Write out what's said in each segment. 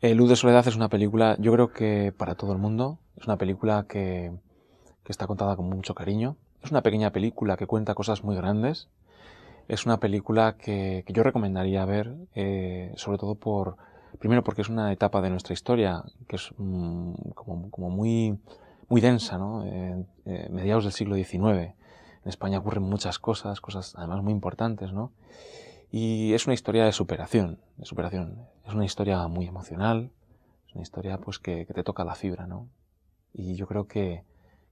El Luz de Soledad es una película, yo creo que para todo el mundo, es una película que, está contada con mucho cariño. Es una pequeña película que cuenta cosas muy grandes. Es una película que, yo recomendaría ver, eh, sobre todo por, Primero porque es una etapa de nuestra historia que es mm, como, muy, muy densa, ¿no? Eh, eh, mediados del siglo XIX. En España ocurren muchas cosas, cosas además muy importantes, ¿no? Y es una historia de superación, de superación. Es una historia muy emocional, es una historia pues que, te toca la fibra, ¿no? Y yo creo que,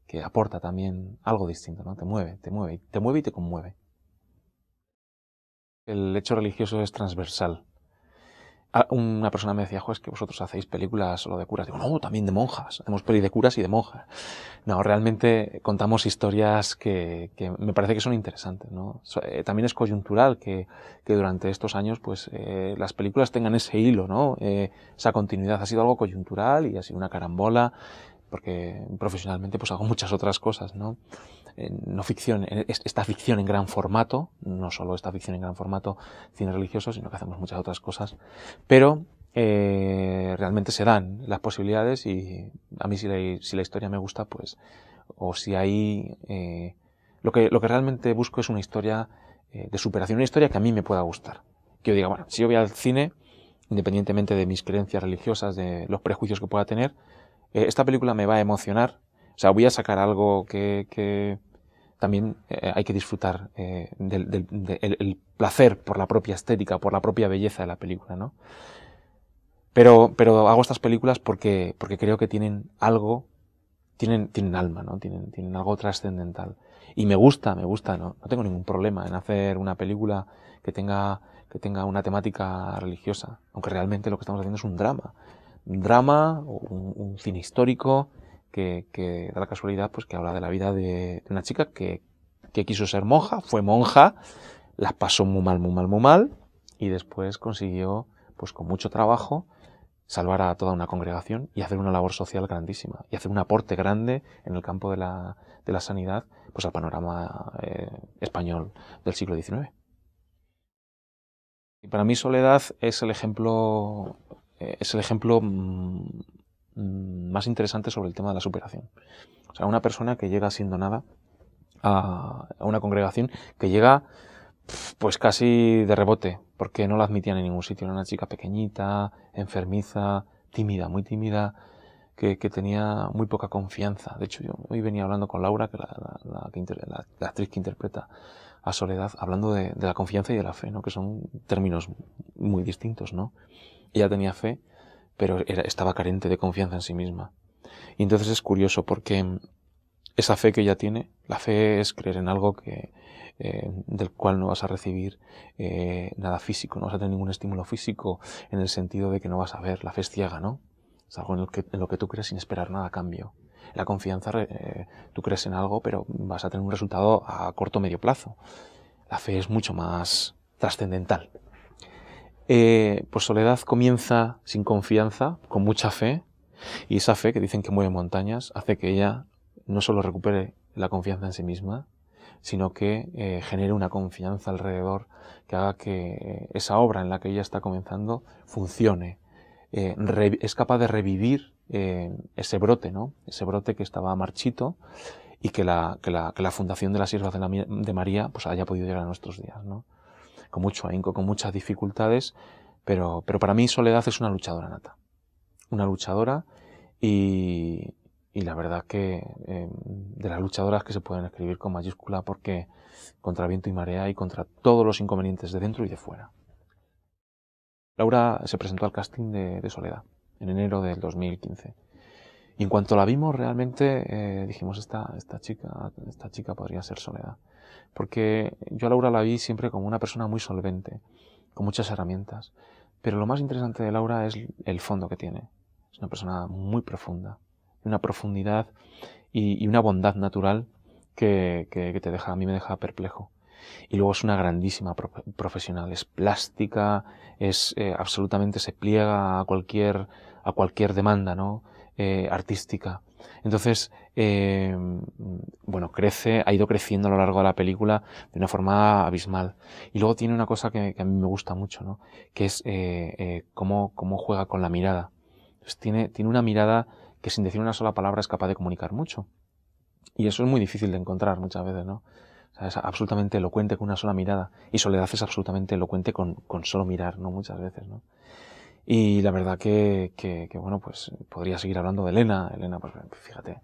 que aporta también algo distinto, ¿no? Te mueve, te mueve, te mueve y te conmueve. El hecho religioso es transversal. Ah, una persona me decía, es que vosotros hacéis películas solo de curas. Digo, no, también de monjas. hemos peli de curas y de monjas. No, realmente contamos historias que, que me parece que son interesantes, ¿no? Eh, también es coyuntural que, que durante estos años, pues, eh, las películas tengan ese hilo, ¿no? Eh, esa continuidad ha sido algo coyuntural y ha sido una carambola, porque profesionalmente, pues, hago muchas otras cosas, ¿no? no ficción, eh, esta ficción en gran formato, no solo esta ficción en gran formato cine religioso, sino que hacemos muchas otras cosas, pero eh, realmente se dan las posibilidades y a mí si la, historia me gusta, pues, o si hay, eh, lo, que, lo que realmente busco es una historia de superación, una historia que a mí me pueda gustar. Que yo diga, bueno, si yo voy al cine, independientemente de mis creencias religiosas, de los prejuicios que pueda tener, esta película me va a emocionar, o sea, voy a sacar algo que, que también eh, hay que disfrutar eh, del, placer por la propia estética, por la propia belleza de la película, ¿no? Pero, pero hago estas películas porque, porque creo que tienen algo, tienen, tienen alma, ¿no? Tienen, tienen algo trascendental. Y me gusta, me gusta, ¿no? No tengo ningún problema en hacer una película que tenga, que tenga una temática religiosa. Aunque realmente lo que estamos haciendo es un drama. Un drama, un, un cine histórico, que, da la casualidad pues que habla de la vida de una chica que, quiso ser monja, fue monja, las pasó muy mal, muy mal, muy mal, y después consiguió, pues con mucho trabajo, salvar a toda una congregación y hacer una labor social grandísima, y hacer un aporte grande en el campo de la, de la sanidad, pues al panorama eh, español del siglo XIX. Y para mí Soledad es el ejemplo, eh, es el ejemplo mm, Mm, más interesante sobre el tema de la superación. O sea, una persona que llega siendo nada a, una congregación, que llega pues casi de rebote, porque no la admitían en ningún sitio. Era una chica pequeñita, enfermiza, tímida, muy tímida, que, tenía muy poca confianza. De hecho, yo hoy venía hablando con Laura, que la, actriz que interpreta a Soledad, hablando de, la confianza y de la fe, ¿no? que son términos muy distintos. ¿no? Ella tenía fe, pero estaba carente de confianza en sí misma. Y entonces es curioso porque mm, esa fe que ella tiene, la fe es creer en algo que, eh, del cual no vas a recibir eh, nada físico, no vas a tener ningún estímulo físico en el sentido de que no vas a ver, la fe es ciega, ¿no? Es algo en, lo que tú crees sin esperar nada a cambio. La confianza, eh, tú crees en algo, pero vas a tener un resultado a corto o medio plazo. La fe es mucho más trascendental eh, pues soledad comienza sin confianza, con mucha fe, y esa fe que dicen que mueve montañas hace que ella no solo recupere la confianza en sí misma, sino que eh, genere una confianza alrededor que haga que eh, esa obra en la que ella está comenzando funcione. Eh, es capaz de revivir ese brote, ¿no? Ese brote que estaba marchito y que la, fundación de las sierva de, María pues haya podido llegar a nuestros días, ¿no? con mucho ahínco, con muchas dificultades, pero, pero para mí Soledad es una luchadora nata. Una luchadora y, y la verdad que em, de las luchadoras que se pueden escribir con mayúscula porque contra viento y marea y contra todos los inconvenientes de dentro y de fuera. Laura se presentó al casting de, Soledad en enero del 2015. Y en cuanto la vimos realmente eh, dijimos, esta, esta, chica, esta chica podría ser Soledad porque yo a Laura la vi siempre como una persona muy solvente, con muchas herramientas, pero lo más interesante de Laura es el fondo que tiene. Es una persona muy profunda, una profundidad y, una bondad natural que, que, te deja, a mí me deja perplejo. Y luego es una grandísima profesional, es plástica, es eh, absolutamente se pliega a cualquier, a cualquier demanda, ¿no? Eh, artística. Entonces, eh, bueno, crece, ha ido creciendo a lo largo de la película de una forma abismal. Y luego tiene una cosa que, a mí me gusta mucho, ¿no? Que es eh, eh, cómo, juega con la mirada. Pues tiene, una mirada que sin decir una sola palabra es capaz de comunicar mucho. Y eso es muy difícil de encontrar muchas veces, ¿no? O sea, es absolutamente elocuente con una sola mirada. Y Soledad es absolutamente elocuente con, con solo mirar, ¿no? Muchas veces, ¿no? Y la verdad que, que, bueno, pues podría seguir hablando de Elena. Elena, pues fíjate,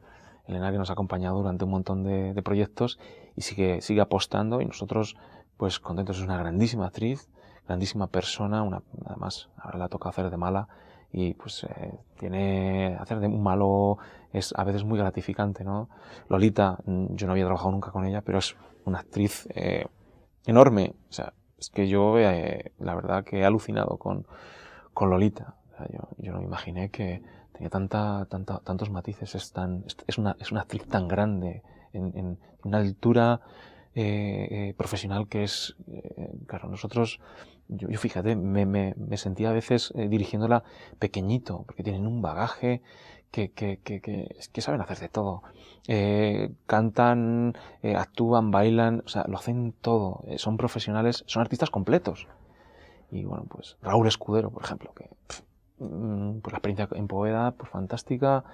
Elena que nos ha acompañado durante un montón de, proyectos y sigue, sigue apostando y nosotros, pues contentos, es una grandísima actriz, grandísima persona, una, además ahora la toca hacer de mala y pues eh, tiene hacer de un malo es a veces muy gratificante no Lolita mm, yo no había trabajado nunca con ella pero es una actriz eh, enorme o sea es que yo eh, la verdad que he alucinado con con Lolita. yo, no imaginé que tenía tanta, tanta tantos matices, es, tan, es, una, es una actriz tan grande, en, una altura eh, eh, profesional que es, eh, claro, nosotros, yo, fíjate, me, me, sentía a veces dirigiéndola pequeñito, porque tienen un bagaje que, que, que, que, que saben hacer de todo. cantan, actúan, bailan, o sea, lo hacen todo. son profesionales, son artistas completos. Y bueno, pues Raúl Escudero, por ejemplo, que mm, pues la experiencia en Poeda, pues fantástica.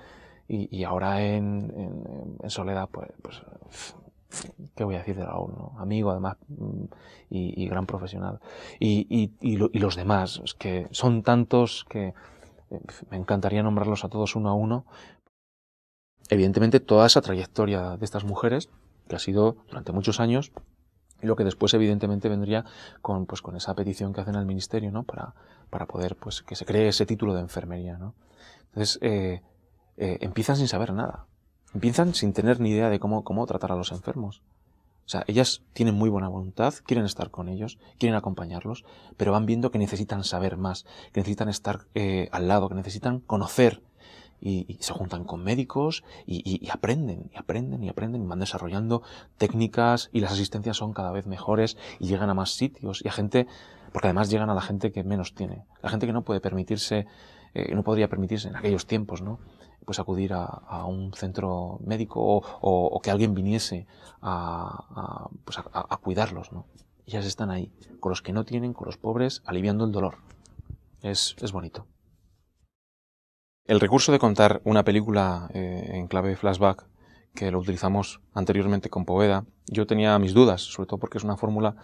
Y, ahora en, Soledad, pues, pues ¿qué voy a decir de Raúl? Amigo, además, mm, y, gran profesional. Y, los demás, que son tantos que eh, me encantaría nombrarlos a todos uno a uno. Evidentemente, toda esa trayectoria de estas mujeres, que ha sido durante muchos años, y lo que después evidentemente vendría con, pues, con esa petición que hacen al ministerio, ¿no? Para, para poder, pues, que se cree ese título de enfermería, ¿no? Entonces, eh, eh, empiezan sin saber nada. Empiezan sin tener ni idea de cómo, cómo tratar a los enfermos. O sea, ellas tienen muy buena voluntad, quieren estar con ellos, quieren acompañarlos, pero van viendo que necesitan saber más, que necesitan estar eh, al lado, que necesitan conocer y, se juntan con médicos y, aprenden, y aprenden, y aprenden, y van desarrollando técnicas y las asistencias son cada vez mejores y llegan a más sitios y a gente, porque además llegan a la gente que menos tiene, la gente que no puede permitirse, eh, no podría permitirse en aquellos tiempos, ¿no? pues acudir a, un centro médico o, que alguien viniese a, pues a, cuidarlos, ¿no? Ellas están ahí, con los que no tienen, con los pobres, aliviando el dolor. es bonito. El recurso de contar una película eh, en clave flashback, que lo utilizamos anteriormente con Poveda, yo tenía mis dudas, sobre todo porque es una fórmula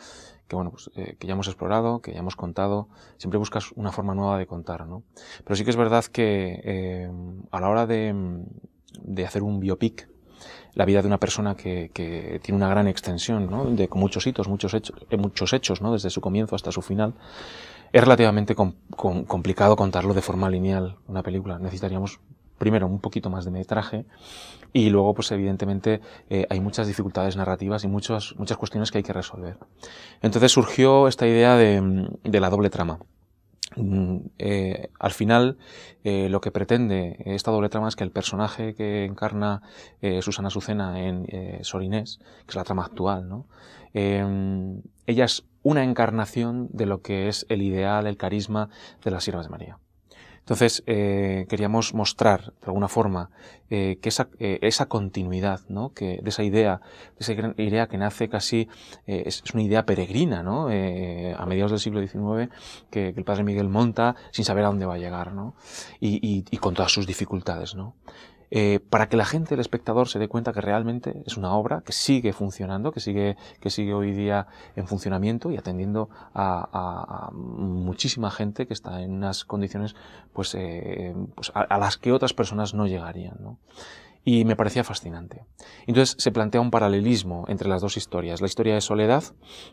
que, bueno, pues, eh, que ya hemos explorado, que ya hemos contado, siempre buscas una forma nueva de contar, ¿no? Pero sí que es verdad que eh, a la hora de, hacer un biopic, la vida de una persona que, tiene una gran extensión, de, con muchos hitos, muchos hechos, muchos hechos ¿no? desde su comienzo hasta su final, es relativamente complicado contarlo de forma lineal, una película. Necesitaríamos primero un poquito más de metraje y luego pues evidentemente eh, hay muchas dificultades narrativas y muchas, muchas cuestiones que hay que resolver. Entonces surgió esta idea de la doble trama. Mm, eh, al final, eh, lo que pretende esta doble trama es que el personaje que encarna eh, Susana Sucena en Sorinés, que es la trama actual, ¿no? Em, ella es una encarnación de lo que es el ideal, el carisma de las siervas de María. Entonces, eh, queríamos mostrar, de alguna forma, eh, que eh, esa, continuidad, ¿no? que de esa idea, de esa idea que nace casi, es, una idea peregrina, ¿no? a mediados del siglo XIX, que, el padre Miguel monta sin saber a dónde va a llegar, ¿no? y, y con todas sus dificultades. ¿no? Eh, para que la gente, el espectador, se dé cuenta que realmente es una obra que sigue funcionando, que sigue, que sigue hoy día en funcionamiento y atendiendo a, muchísima gente que está en unas condiciones pues, eh, pues a, las que otras personas no llegarían y me parecía fascinante. Entonces se plantea un paralelismo entre las dos historias. La historia de Soledad,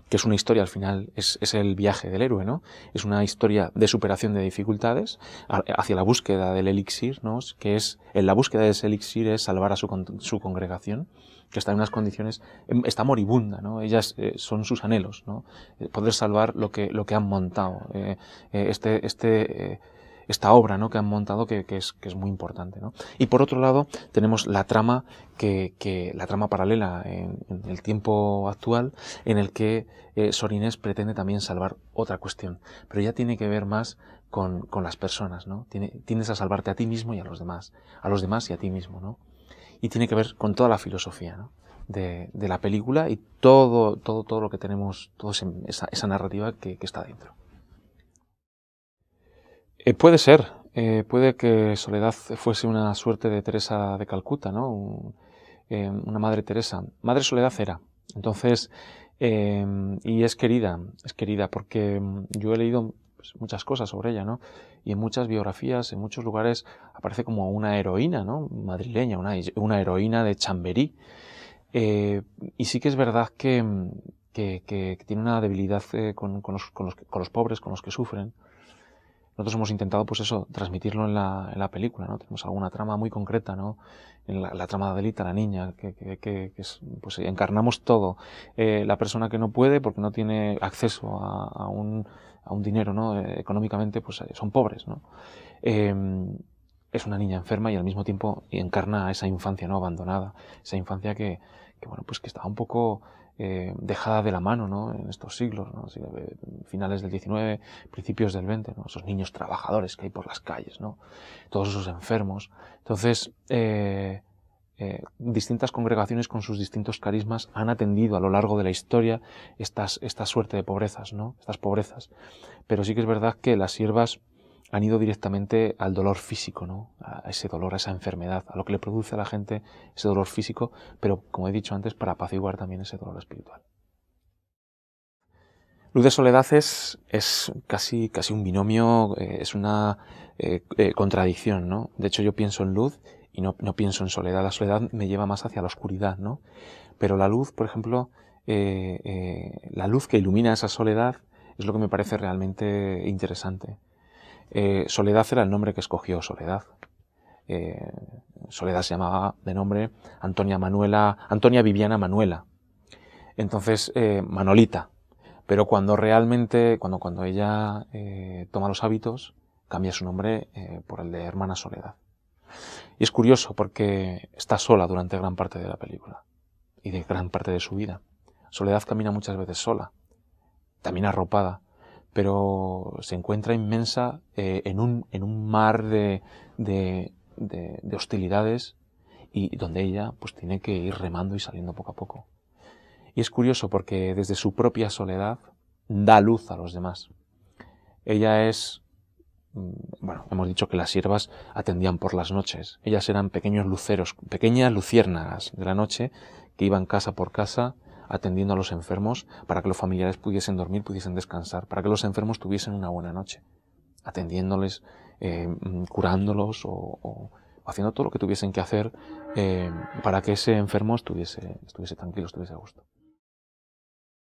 que es una historia al final, es, el viaje del héroe, ¿no? Es una historia de superación de dificultades hacia la búsqueda del elixir, ¿no? Que es, en la búsqueda de ese elixir es salvar a su, su congregación que está en unas condiciones, em, está moribunda, ¿no? Ellas eh, son sus anhelos, ¿no? Eh, poder salvar lo que, lo que han montado, eh, este, este, esta obra ¿no? que han montado que, que, es, que es muy importante. ¿no? Y por otro lado tenemos la trama, que, la trama paralela en, el tiempo actual en el que eh, Sorinés pretende también salvar otra cuestión, pero ya tiene que ver más con, con las personas. ¿no? Tiene, tienes a salvarte a ti mismo y a los demás, a los demás y a ti mismo. ¿no? Y tiene que ver con toda la filosofía. ¿no? De, de, la película y todo, todo, todo lo que tenemos, toda esa, esa narrativa que, que está dentro. Eh, puede ser, eh, puede que Soledad fuese una suerte de Teresa de Calcuta, ¿no? Eh, una madre Teresa. Madre Soledad era. Entonces, y es querida, es querida, porque mm, yo he leído pues, muchas cosas sobre ella, ¿no? Y en muchas biografías, en muchos lugares, aparece como una heroína, ¿no? Madrileña, una, heroína de Chamberí. y sí que es verdad que, mm, tiene una debilidad con los pobres, con los que sufren nosotros hemos intentado, pues eso, transmitirlo en la, en la película, ¿no? Tenemos alguna trama muy concreta, ¿no? En la, trama de Adelita, la niña, que, que, pues encarnamos todo. Eh, la persona que no puede porque no tiene acceso a, un, a un, dinero, ¿no? Eh, económicamente, pues eh, son pobres, ¿no? Em, es una niña enferma y al mismo tiempo encarna esa infancia no abandonada, esa infancia que, que bueno, pues que estaba un poco eh, dejada de la mano ¿no? en estos siglos, eh, finales del XIX, principios del XX, ¿no? esos niños trabajadores que hay por las calles, ¿no? todos esos enfermos. Entonces, eh, distintas congregaciones con sus distintos carismas han atendido a lo largo de la historia estas, esta suerte de pobrezas, ¿no? estas pobrezas. Pero sí que es verdad que las siervas han ido directamente al dolor físico, ¿no? a ese dolor, a esa enfermedad, a lo que le produce a la gente ese dolor físico, pero como he dicho antes, para apaciguar también ese dolor espiritual. Luz de Soledad es, casi, casi un binomio, eh, es una eh, eh, contradicción, ¿no? De hecho, yo pienso en luz y no, no, pienso en soledad. La soledad me lleva más hacia la oscuridad, ¿no? Pero la luz, por ejemplo, la luz que ilumina esa soledad es lo que me parece realmente interesante. Eh, Soledad era el nombre que escogió Soledad. Eh, Soledad se llamaba de nombre Antonia Manuela, Antonia Viviana Manuela. Entonces, eh, Manolita. Pero cuando realmente, cuando, cuando ella toma los hábitos, cambia su nombre por el de Hermana Soledad. Y es curioso porque está sola durante gran parte de la película y de gran parte de su vida. Soledad camina muchas veces sola, también arropada, pero se encuentra inmensa eh, en, un, en, un, mar de, de, hostilidades y donde ella pues tiene que ir remando y saliendo poco a poco. Y es curioso porque desde su propia soledad da luz a los demás. Ella es, mm, bueno, hemos dicho que las siervas atendían por las noches. Ellas eran pequeños luceros, pequeñas luciérnagas de la noche que iban casa por casa atendiendo a los enfermos, para que los familiares pudiesen dormir, pudiesen descansar, para que los enfermos tuviesen una buena noche, atendiéndoles, eh, mm, curándolos o, haciendo todo lo que tuviesen que hacer eh, para que ese enfermo estuviese, estuviese tranquilo, estuviese a gusto.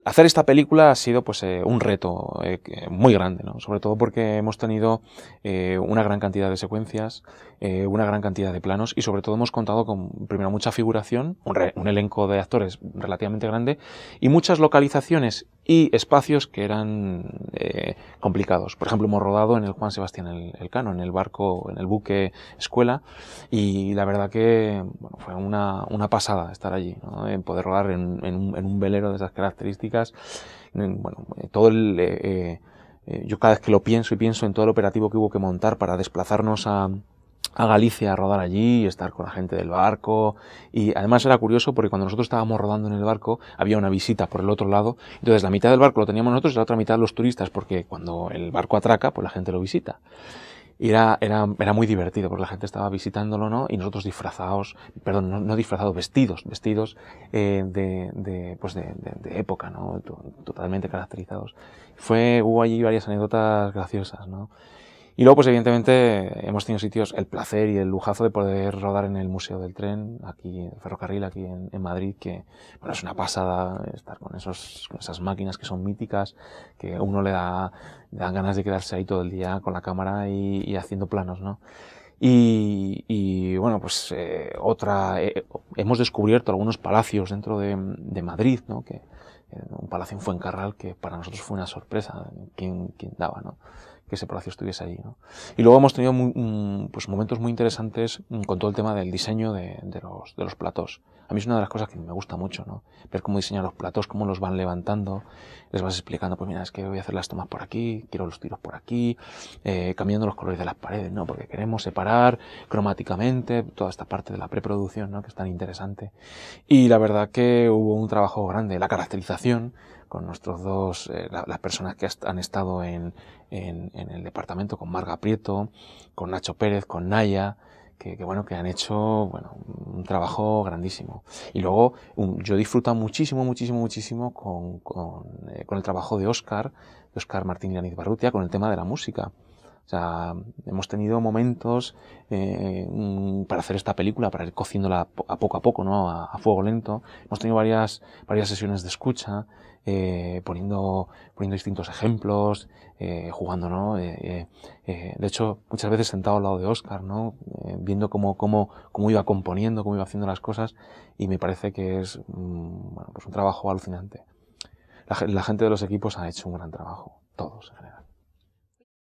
Hacer esta película ha sido pues, eh, un reto eh, muy grande, ¿no? sobre todo porque hemos tenido eh, una gran cantidad de secuencias, una gran cantidad de planos y sobre todo hemos contado con, primero, mucha figuración, un elenco de actores relativamente grande y muchas localizaciones y espacios que eran eh, complicados. Por ejemplo, hemos rodado en el Juan Sebastián el el en el barco, en el buque escuela, y la verdad que fue una, una, pasada estar allí, ¿no? en poder rodar en, un, velero de esas características. bueno, eh, todo el... Eh, yo cada vez que lo pienso y pienso en todo el operativo que hubo que montar para desplazarnos a, a Galicia a rodar allí, estar con la gente del barco. Y además era curioso porque cuando nosotros estábamos rodando en el barco había una visita por el otro lado. Entonces la mitad del barco lo teníamos nosotros y la otra mitad los turistas porque cuando el barco atraca pues la gente lo visita. Y era, era, era muy divertido porque la gente estaba visitándolo, ¿no? Y nosotros disfrazados, perdón, no, disfrazados, vestidos, vestidos eh, de, de, pues de época, ¿no? Totalmente caracterizados. Fue, hubo allí varias anécdotas graciosas, ¿no? Y luego, pues evidentemente, hemos tenido sitios, el placer y el lujazo de poder rodar en el Museo del Tren, aquí en Ferrocarril, aquí en, Madrid, que bueno, es una pasada estar con, esos, esas máquinas que son míticas, que uno le da le dan ganas de quedarse ahí todo el día con la cámara y, y haciendo planos, ¿no? Y, y, bueno, pues eh, otra, eh, hemos descubierto algunos palacios dentro de, de Madrid, ¿no? Que, eh, un palacio en Fuencarral que para nosotros fue una sorpresa, ¿quién quien daba, ¿no? que ese palacio estuviese allí. ¿no? Y luego hemos tenido mm, pues momentos muy interesantes mm, con todo el tema del diseño de, los, platos. A mí es una de las cosas que me gusta mucho, ¿no? Ver cómo diseñan los platos, cómo los van levantando, les vas explicando, pues mira, es que voy a hacer las tomas por aquí, quiero los tiros por aquí, eh, cambiando los colores de las paredes, ¿no? Porque queremos separar cromáticamente toda esta parte de la preproducción, ¿no? Que es tan interesante. Y la verdad que hubo un trabajo grande, la caracterización, con nuestros dos, eh, las personas que han estado en, en, en, el departamento, con Marga Prieto, con Nacho Pérez, con Naya, que, bueno, que han hecho bueno, un trabajo grandísimo. Y luego yo disfruto muchísimo, muchísimo, muchísimo con, eh, el trabajo de Oscar, de Oscar Martín Iraniz Barrutia, con el tema de la música. O sea, hemos tenido momentos eh, para hacer esta película, para ir cociéndola a poco a poco, ¿no? A, a fuego lento. Hemos tenido varias, varias sesiones de escucha. Eh, poniendo, poniendo distintos ejemplos, eh, jugando, ¿no? Eh, de hecho, muchas veces sentado al lado de Oscar, ¿no? viendo cómo, cómo, cómo iba componiendo, cómo iba haciendo las cosas, y me parece que es mm, bueno, pues un trabajo alucinante. la gente de los equipos ha hecho un gran trabajo, todos en general.